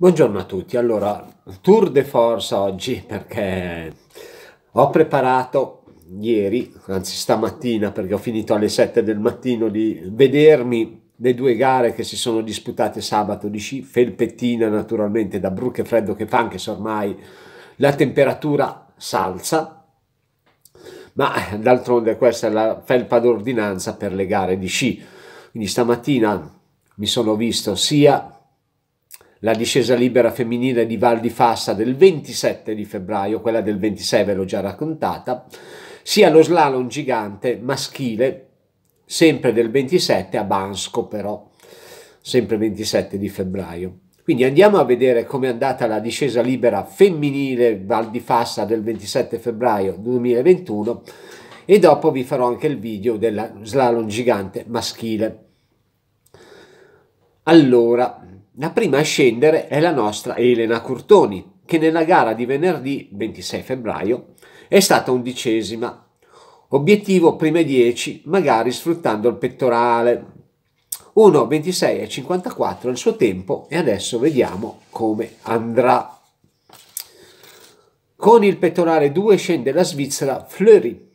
Buongiorno a tutti, allora tour de force oggi perché ho preparato ieri, anzi stamattina perché ho finito alle 7 del mattino di vedermi le due gare che si sono disputate sabato di sci, felpettina naturalmente da Bruc freddo che fa anche se ormai la temperatura salza, ma eh, d'altronde questa è la felpa d'ordinanza per le gare di sci, quindi stamattina mi sono visto sia la discesa libera femminile di Val di Fassa del 27 di febbraio, quella del 26 ve l'ho già raccontata, sia lo slalom gigante maschile, sempre del 27 a Bansco però, sempre 27 di febbraio. Quindi andiamo a vedere come è andata la discesa libera femminile Val di Fassa del 27 febbraio 2021 e dopo vi farò anche il video del slalom gigante maschile. Allora, la prima a scendere è la nostra Elena Curtoni, che nella gara di venerdì 26 febbraio è stata undicesima. Obiettivo prime 10, magari sfruttando il pettorale. 1.26 e 54 il suo tempo e adesso vediamo come andrà. Con il pettorale 2 scende la Svizzera Fleury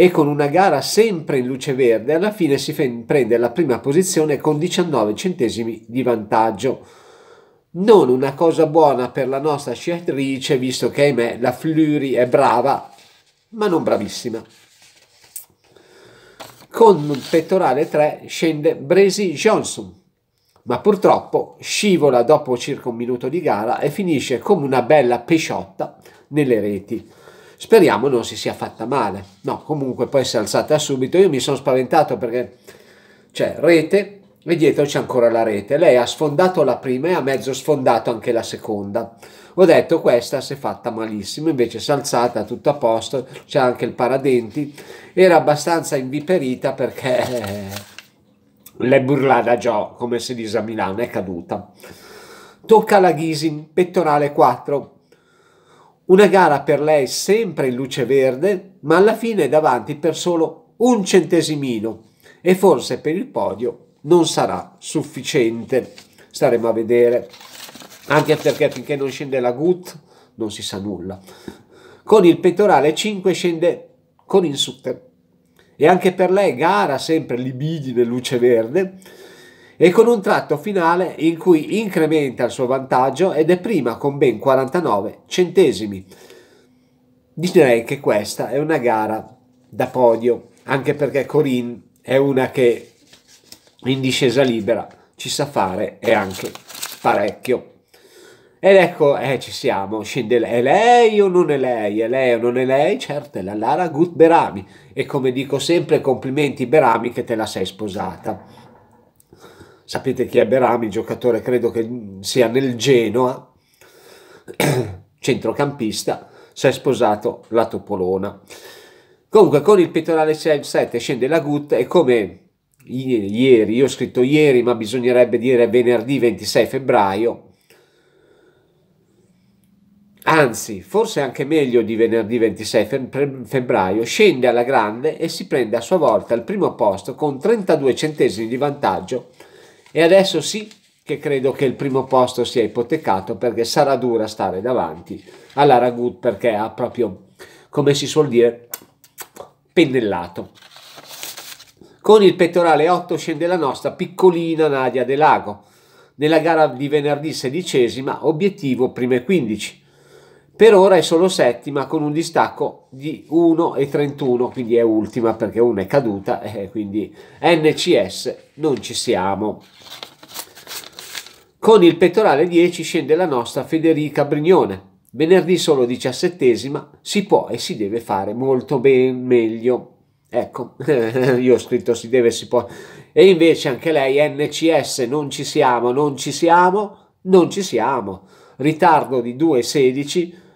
e con una gara sempre in luce verde alla fine si prende la prima posizione con 19 centesimi di vantaggio. Non una cosa buona per la nostra sciatrice visto che ahimè la Fleury è brava ma non bravissima. Con pettorale 3 scende Bresi Johnson ma purtroppo scivola dopo circa un minuto di gara e finisce come una bella pesciotta nelle reti. Speriamo non si sia fatta male. No, comunque poi si è alzata subito. Io mi sono spaventato perché c'è rete e dietro c'è ancora la rete. Lei ha sfondato la prima e ha mezzo sfondato anche la seconda. Ho detto questa si è fatta malissimo, invece si è alzata tutto a posto, c'è anche il paradenti. Era abbastanza inviperita perché le burlada già, come si dice a Milano, è caduta. Tocca alla Ghisin, pettorale 4, una gara per lei sempre in luce verde, ma alla fine è davanti per solo un centesimino e forse per il podio non sarà sufficiente. Staremo a vedere. Anche perché finché non scende la Gut non si sa nulla. Con il pettorale 5 scende con Insutter. E anche per lei gara sempre libidine luce verde e con un tratto finale in cui incrementa il suo vantaggio ed è prima con ben 49 centesimi. Direi che questa è una gara da podio, anche perché Corinne è una che in discesa libera ci sa fare e anche parecchio. Ed ecco, eh, ci siamo, scende lei, è lei o non è lei, è lei o non è lei, certo è la Lara Gut Berami e come dico sempre complimenti Berami che te la sei sposata sapete chi è Berami, giocatore credo che sia nel Genoa, centrocampista, si è sposato la Topolona. Comunque con il pettorale 7 scende la Gut e come ieri, io ho scritto ieri ma bisognerebbe dire venerdì 26 febbraio, anzi forse anche meglio di venerdì 26 febbraio, scende alla grande e si prende a sua volta il primo posto con 32 centesimi di vantaggio e adesso sì che credo che il primo posto sia ipotecato perché sarà dura stare davanti alla Ragut perché ha proprio, come si suol dire, pennellato. Con il pettorale 8 scende la nostra piccolina Nadia De Lago nella gara di venerdì sedicesima, obiettivo prime 15 per ora è solo settima con un distacco di 1,31, quindi è ultima perché una è caduta e eh, quindi NCS non ci siamo. Con il pettorale 10 scende la nostra Federica Brignone. Venerdì solo diciassettesima, si può e si deve fare molto ben meglio. Ecco, io ho scritto si deve, e si può. E invece anche lei NCS non ci siamo, non ci siamo, non ci siamo. Ritardo di 2,16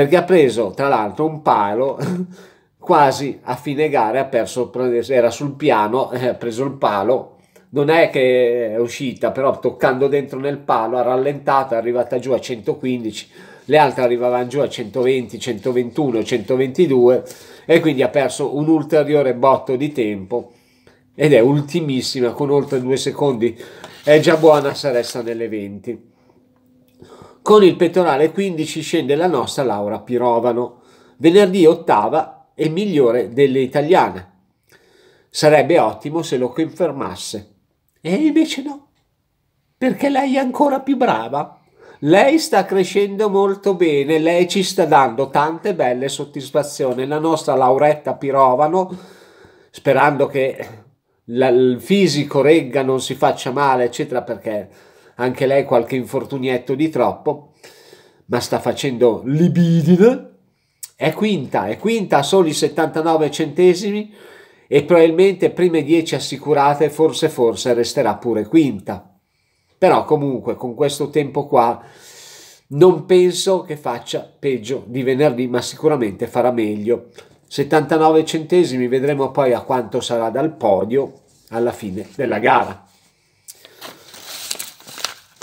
perché ha preso tra l'altro un palo quasi a fine gara, perso, era sul piano, eh, ha preso il palo, non è che è uscita, però toccando dentro nel palo ha rallentato, è arrivata giù a 115, le altre arrivavano giù a 120, 121, 122 e quindi ha perso un ulteriore botto di tempo ed è ultimissima con oltre due secondi, è già buona se resta nelle 20. Con il pettorale 15 scende la nostra Laura Pirovano, venerdì ottava e migliore delle italiane. Sarebbe ottimo se lo confermasse. E invece no, perché lei è ancora più brava. Lei sta crescendo molto bene, lei ci sta dando tante belle soddisfazioni. La nostra Lauretta Pirovano, sperando che il fisico regga non si faccia male, eccetera, perché anche lei qualche infortunietto di troppo, ma sta facendo libidine. È quinta, è quinta a soli 79 centesimi e probabilmente prime 10 assicurate, forse forse resterà pure quinta. Però comunque con questo tempo qua non penso che faccia peggio di venerdì, ma sicuramente farà meglio. 79 centesimi, vedremo poi a quanto sarà dal podio alla fine della gara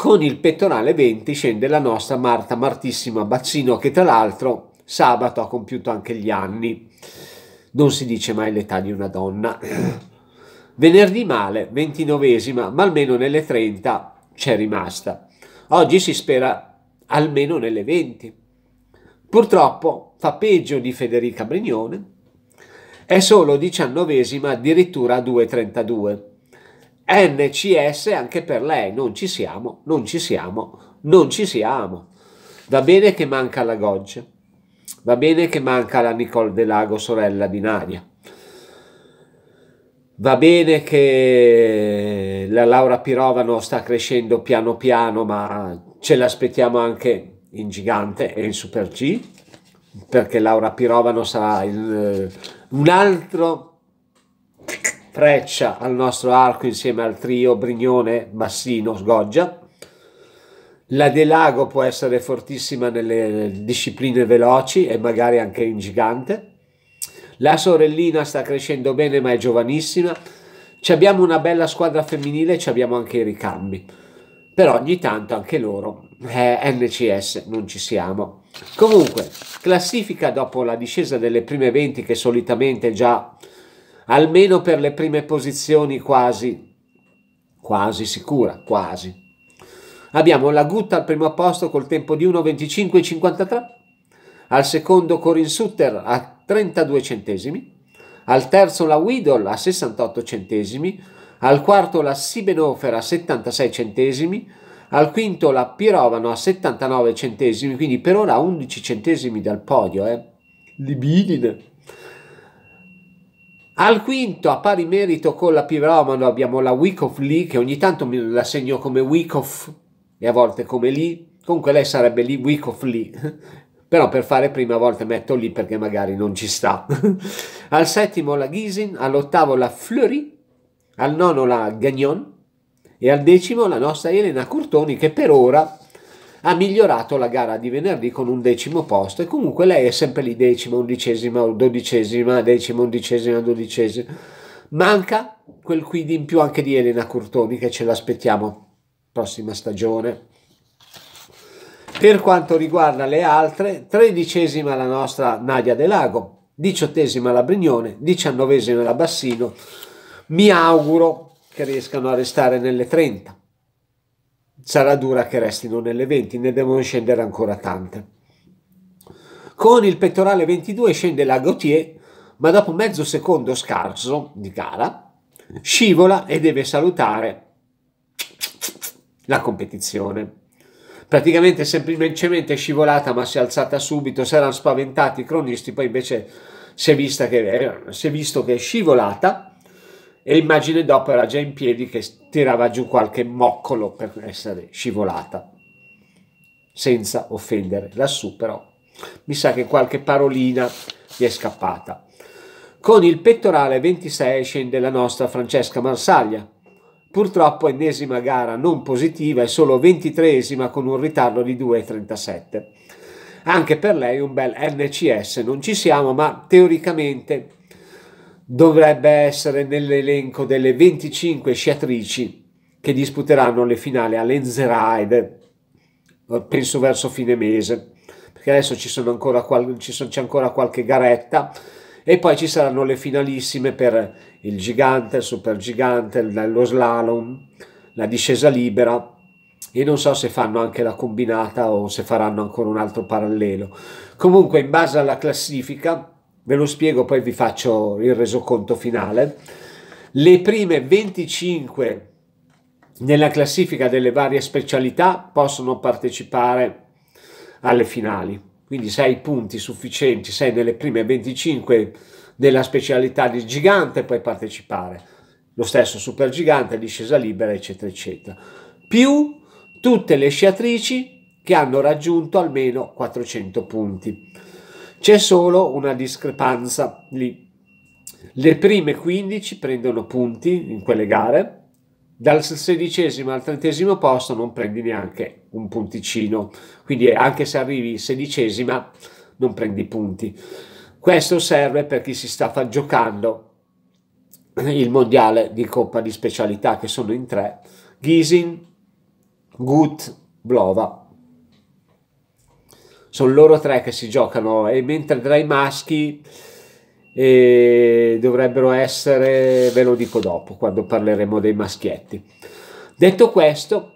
con il pettorale 20 scende la nostra Marta Martissima Bazzino che tra l'altro sabato ha compiuto anche gli anni. Non si dice mai l'età di una donna. Venerdì male, ventinovesima, ma almeno nelle 30 c'è rimasta. Oggi si spera almeno nelle 20. Purtroppo fa peggio di Federica Brignone, è solo diciannovesima addirittura a 2,32. NCS anche per lei, non ci siamo, non ci siamo, non ci siamo. Va bene che manca la Goggia, va bene che manca la Nicole De Lago, sorella di Nadia, va bene che la Laura Pirovano sta crescendo piano piano, ma ce l'aspettiamo anche in gigante e in Super G, perché Laura Pirovano sarà il, un altro Treccia al nostro arco insieme al trio Brignone, Massino, Sgoggia. La Delago può essere fortissima nelle discipline veloci e magari anche in gigante. La sorellina sta crescendo bene ma è giovanissima. Ci abbiamo una bella squadra femminile e ci abbiamo anche i ricambi. Però ogni tanto anche loro, eh, NCS, non ci siamo. Comunque, classifica dopo la discesa delle prime 20 che solitamente già almeno per le prime posizioni quasi, quasi sicura, quasi. Abbiamo la Gutta al primo posto col tempo di 1.25.53, al secondo Corin Sutter a 32 centesimi, al terzo la Widol a 68 centesimi, al quarto la Sibenofer a 76 centesimi, al quinto la Pirovano a 79 centesimi, quindi per ora 11 centesimi dal podio, eh. Libidine. Al quinto, a pari merito con la Piromano, abbiamo la Week of Lee, che ogni tanto me la segno come Week of e a volte come Lee. Comunque lei sarebbe lì Week of Lee. Però per fare prima a volte metto lì perché magari non ci sta. al settimo la Ghisin, all'ottavo la Fleury, al nono la Gagnon e al decimo la nostra Elena Curtoni che per ora ha migliorato la gara di venerdì con un decimo posto e comunque lei è sempre lì decima, undicesima, dodicesima, decima, undicesima, dodicesima. Manca quel quid in più anche di Elena Curtoni che ce l'aspettiamo prossima stagione. Per quanto riguarda le altre, tredicesima la nostra Nadia De Lago, diciottesima la Brignone, diciannovesima la Bassino. Mi auguro che riescano a restare nelle 30 sarà dura che restino nelle 20, ne devono scendere ancora tante. Con il pettorale 22 scende la Gautier, ma dopo mezzo secondo scarso di gara scivola e deve salutare la competizione. Praticamente semplicemente scivolata, ma si è alzata subito. Si erano spaventati i cronisti, poi invece si è, che, si è visto che è scivolata e immagine dopo era già in piedi che tirava giù qualche moccolo per essere scivolata, senza offendere. Lassù però mi sa che qualche parolina gli è scappata. Con il pettorale 26 scende la nostra Francesca Marsaglia. Purtroppo ennesima gara non positiva e solo ventitreesima con un ritardo di 2,37. Anche per lei un bel NCS, non ci siamo, ma teoricamente dovrebbe essere nell'elenco delle 25 sciatrici che disputeranno le finali all'Enzeride, eh, penso verso fine mese, perché adesso ci sono ancora, ci sono, c'è ancora qualche garetta e poi ci saranno le finalissime per il gigante, il super gigante, lo slalom, la discesa libera e non so se fanno anche la combinata o se faranno ancora un altro parallelo. Comunque in base alla classifica ve lo spiego, poi vi faccio il resoconto finale. Le prime 25 nella classifica delle varie specialità possono partecipare alle finali, quindi sei punti sufficienti, sei nelle prime 25 della specialità di gigante puoi partecipare, lo stesso super gigante discesa libera, eccetera, eccetera, più tutte le sciatrici che hanno raggiunto almeno 400 punti. C'è solo una discrepanza lì. Le prime 15 prendono punti in quelle gare, dal sedicesimo al trentesimo posto non prendi neanche un punticino, quindi eh, anche se arrivi sedicesima non prendi punti. Questo serve per chi si sta giocando il mondiale di coppa di specialità che sono in tre, Ghisin, Gut, Blova sono loro tre che si giocano e mentre tra i maschi eh, dovrebbero essere, ve lo dico dopo quando parleremo dei maschietti. Detto questo,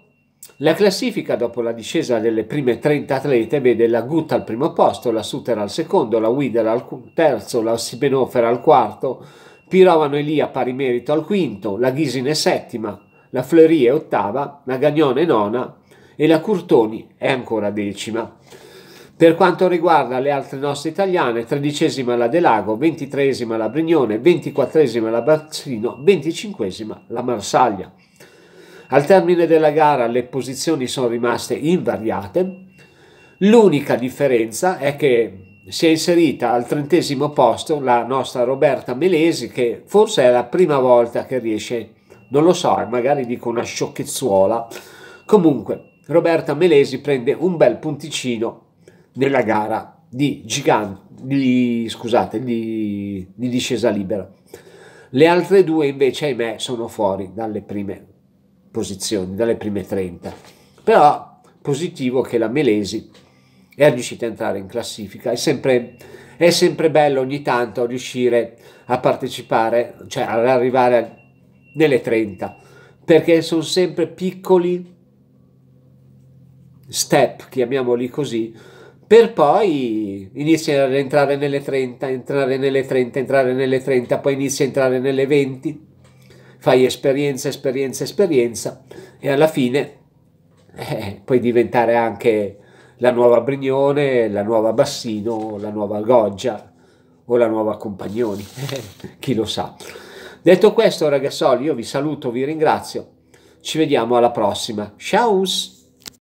la classifica dopo la discesa delle prime 30 atlete vede la Gutta al primo posto, la Suter al secondo, la Wider al terzo, la Sibenofer al quarto, Pirovano e Lia pari merito al quinto, la Ghisine settima, la Fleury è ottava, la Gagnone nona e la Curtoni è ancora decima. Per quanto riguarda le altre nostre italiane, tredicesima la De Lago, ventitreesima la Brignone, ventiquattresima la Bazzino, venticinquesima la Marsaglia. Al termine della gara le posizioni sono rimaste invariate, l'unica differenza è che si è inserita al trentesimo posto la nostra Roberta Melesi che forse è la prima volta che riesce, non lo so, eh, magari dico una sciocchezzuola, comunque Roberta Melesi prende un bel punticino nella gara di, gigante, di, scusate, di, di discesa libera. Le altre due invece, ahimè, sono fuori dalle prime posizioni, dalle prime 30. Però positivo che la Melesi è riuscita a entrare in classifica, è sempre, è sempre bello ogni tanto riuscire a partecipare, cioè ad arrivare nelle 30, perché sono sempre piccoli step, chiamiamoli così, per poi inizia ad entrare nelle 30, entrare nelle 30, entrare nelle 30, poi inizia a entrare nelle 20, fai esperienza, esperienza, esperienza e alla fine eh, puoi diventare anche la nuova Brignone, la nuova Bassino, la nuova Goggia o la nuova Compagnoni, chi lo sa. Detto questo ragazzoli io vi saluto, vi ringrazio, ci vediamo alla prossima, ciao!